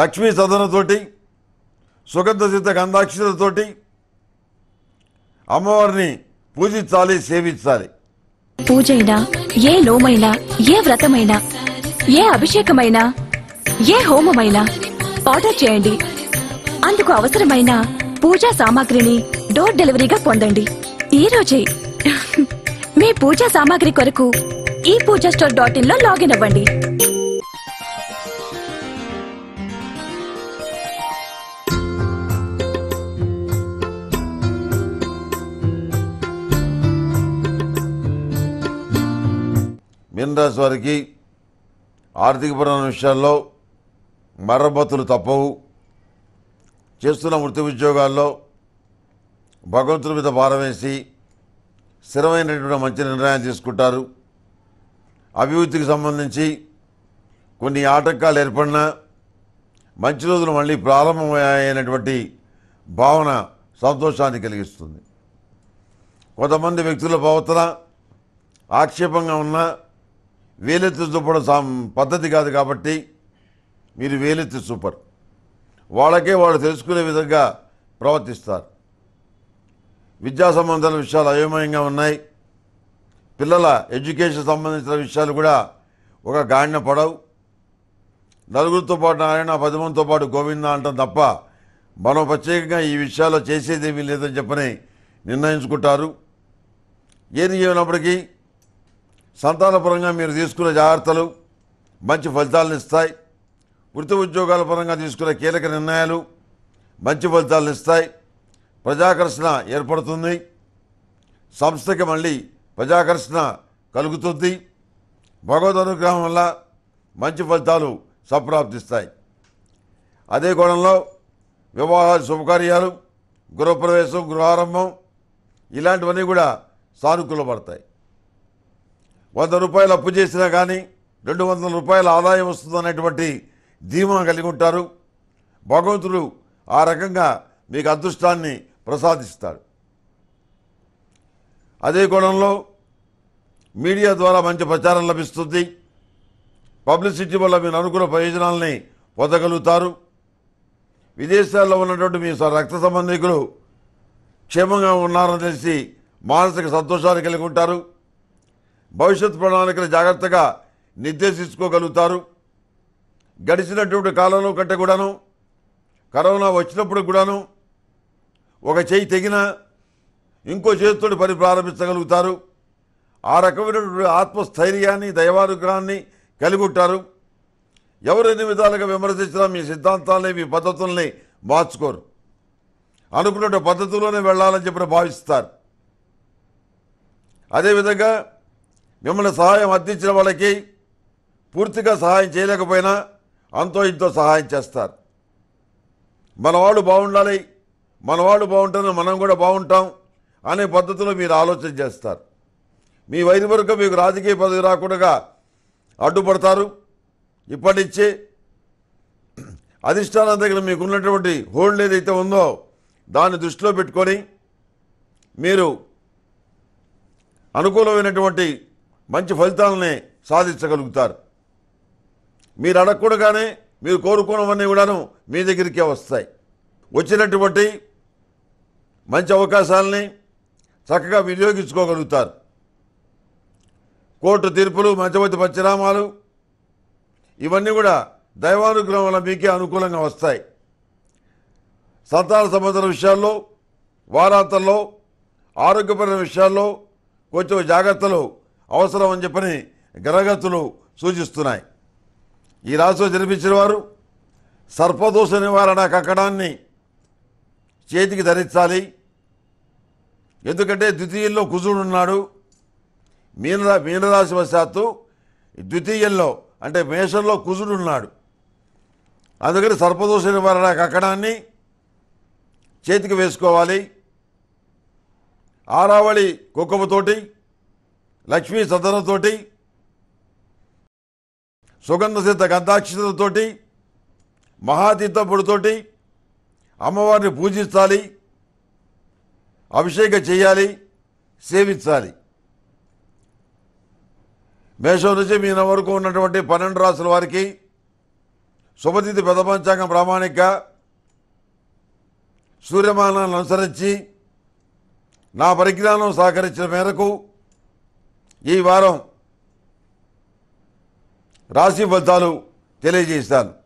లక్ష్మీ సదనతోటి సుగంధ సిద్ధ గంధాక్షతతోటి అమ్మవారిని పూజించాలి సేవించాలి పూజైనా ఏ లోమైనా ఏ వ్రతమైనా ఏ అభిషేకమైనా ఏ హోమమైనా ఆర్డర్ చేయండి అందుకు అవసరమైన పూజా సామాగ్రిని డోర్ డెలివరీగా పొందండి ఈ రోజే మీ పూజా సామాగ్రి కొరకు ఈ పూజా స్టోర్ డాట్ ఇన్ లో లాగిన్ అవ్వండి మీనరాశి వారికి ఆర్థికపరమైన విషయాల్లో మరమ్మతులు తప్పవు చేస్తున్న వృత్తి ఉద్యోగాల్లో భగవంతుల మీద భారవేసి స్థిరమైనటువంటి మంచి నిర్ణయం తీసుకుంటారు అభివృద్ధికి సంబంధించి కొన్ని ఆటంకాలు ఏర్పడినా మంచి రోజులు మళ్ళీ ప్రారంభమయ్యాయనేటువంటి భావన సంతోషాన్ని కలిగిస్తుంది కొంతమంది వ్యక్తుల భావతల ఆక్షేపంగా ఉన్న వేలెత్తి చూపడం పద్ధతి కాదు కాబట్టి మీరు వేలెత్తి చూపరు వాళ్ళకే వాళ్ళు తెలుసుకునే విధంగా ప్రవర్తిస్తారు విద్యా సంబంధాల విషయాలు అయోమయంగా ఉన్నాయి పిల్లల ఎడ్యుకేషన్ సంబంధించిన విషయాలు కూడా ఒక గాడిన పడవు నలుగురితో పాటు నారాయణ పది మందితో పాటు గోవింద అంటాం తప్ప మనం ప్రత్యేకంగా ఈ విషయాల్లో చేసేదేమీ లేదని చెప్పని నిర్ణయించుకుంటారు ఏది చేయనప్పటికీ సంతానపరంగా మీరు తీసుకున్న జాగ్రత్తలు మంచి ఫలితాలను ఇస్తాయి వృత్తి ఉద్యోగాల పరంగా తీసుకున్న కీలక నిర్ణయాలు మంచి ఫలితాలను ఇస్తాయి ప్రజాకర్షణ ఏర్పడుతుంది సంస్థకి మళ్ళీ ప్రజాకర్షణ కలుగుతుంది భగవద్ అనుగ్రహం వల్ల మంచి ఫలితాలు సప్రాప్తిస్తాయి అదే కోణంలో వివాహాలు శుభకార్యాలు గృహప్రవేశం గృహారంభం ఇలాంటివన్నీ కూడా సానుకూలపడతాయి వంద రూపాయలు అప్పు చేసినా కానీ రెండు వందల రూపాయల ఆదాయం వస్తుందనేటువంటి ధీమా కలిగి ఉంటారు భగవంతుడు ఆ రకంగా మీకు అదృష్టాన్ని ప్రసాదిస్తాడు అదే కోణంలో మీడియా ద్వారా మంచి ప్రచారం లభిస్తుంది పబ్లిసిటీ వల్ల మీరు అనుకూల ప్రయోజనాలని పొందగలుగుతారు విదేశాల్లో ఉన్నటువంటి మీ రక్త సంబంధికులు క్షేమంగా ఉన్నారని తెలిసి మానసిక సంతోషాన్ని కలిగి ఉంటారు భవిష్యత్ ప్రణాళికలు జాగ్రత్తగా నిర్దేశించుకోగలుగుతారు గడిచినటువంటి కాలంలో కంటే కూడాను కరోనా వచ్చినప్పుడు కూడాను ఒక చేయి తెగిన ఇంకో చేతితో పని ప్రారంభించగలుగుతారు ఆ రకమైనటువంటి ఆత్మస్థైర్యాన్ని దైవానుగ్రహాన్ని కలిగి ఉంటారు ఎవరు ఎన్ని విధాలుగా విమర్శించినా మీ సిద్ధాంతాలని మీ పద్ధతుల్ని మార్చుకోరు అనుకున్నటువంటి పద్ధతుల్లోనే వెళ్ళాలని చెప్పిన భావిస్తారు అదేవిధంగా మిమ్మల్ని సహాయం అందించిన వాళ్ళకి పూర్తిగా సహాయం చేయలేకపోయినా అంతో ఇంతో సహాయం చేస్తారు మన వాళ్ళు బాగుండాలి మన వాళ్ళు బాగుంటారు మనం కూడా బాగుంటాం అనే పద్ధతిలో మీరు ఆలోచన చేస్తారు మీ వైద్య వరకు మీకు రాజకీయ పదవి రాకుండా అడ్డుపడతారు ఇప్పటి నుంచి అధిష్టానం దగ్గర మీకున్నటువంటి హోల్డ్ ఏదైతే ఉందో దాన్ని దృష్టిలో పెట్టుకొని మీరు అనుకూలమైనటువంటి మంచి ఫలితాలని సాధించగలుగుతారు మీరు అడగకూడగానే మీరు కోరుకున్నవన్నీ కూడాను మీ దగ్గరికే వస్తాయి వచ్చినటువంటి మంచి అవకాశాలని చక్కగా వినియోగించుకోగలుగుతారు కోర్టు తీర్పులు మధ్యవర్తి పంచనామాలు ఇవన్నీ కూడా దైవానుగ్రహం వల్ల మీకే అనుకూలంగా వస్తాయి సంతాన సంబంధాల విషయాల్లో వారాంతంలో ఆరోగ్యపరమైన విషయాల్లో కొంచెం జాగ్రత్తలు అవసరం అని చెప్పని గ్రహగతులు సూచిస్తున్నాయి ఈ రాశిలో జన్మించిన వారు సర్పదోష నివారణ కక్కడాన్ని చేతికి ధరించాలి ఎందుకంటే ద్వితీయంలో ఉన్నాడు మీనరా మీనరాశి వశాత్తు ద్వితీయంలో అంటే మేషంలో ఉన్నాడు అందుకని సర్పదోష నివారణ కక్కడాన్ని చేతికి వేసుకోవాలి ఆరావళి కుక్కపుతోటి లక్ష్మీ సదనంతోటి సుగంధ సిద్ధ గంధాక్షతతోటి మహాతీర్థపుడితోటి అమ్మవారిని పూజించాలి అభిషేకం చేయాలి సేవించాలి మేషం నుంచి మీన వరకు ఉన్నటువంటి పన్నెండు రాసుల వారికి శుభతిథి పెదపంచాంగం ప్రామాణిక సూర్యమానాలను అనుసరించి నా పరిజ్ఞానం సహకరించిన మేరకు ఈ వారం రాశి ఫలితాలు తెలియజేస్తాను